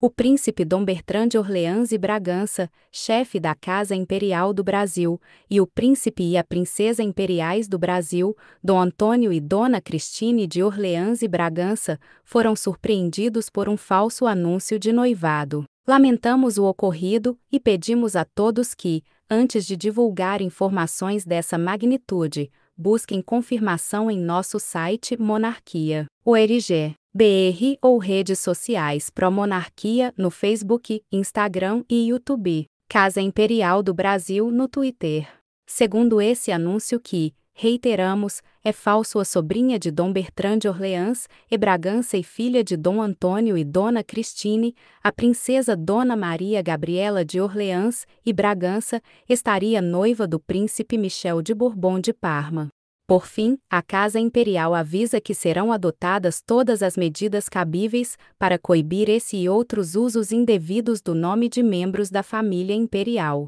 o príncipe Dom Bertrand de Orleans e Bragança, chefe da Casa Imperial do Brasil, e o príncipe e a princesa imperiais do Brasil, Dom Antônio e Dona Cristine de Orleans e Bragança, foram surpreendidos por um falso anúncio de noivado. Lamentamos o ocorrido e pedimos a todos que, antes de divulgar informações dessa magnitude, busquem confirmação em nosso site Monarquia. O RG. BR ou redes sociais Promonarquia no Facebook, Instagram e YouTube. Casa Imperial do Brasil no Twitter. Segundo esse anúncio que, reiteramos, é falso a sobrinha de Dom Bertrand de Orleans e Bragança e filha de Dom Antônio e Dona Cristine, a princesa Dona Maria Gabriela de Orleans e Bragança estaria noiva do príncipe Michel de Bourbon de Parma. Por fim, a Casa Imperial avisa que serão adotadas todas as medidas cabíveis para coibir esse e outros usos indevidos do nome de membros da família imperial.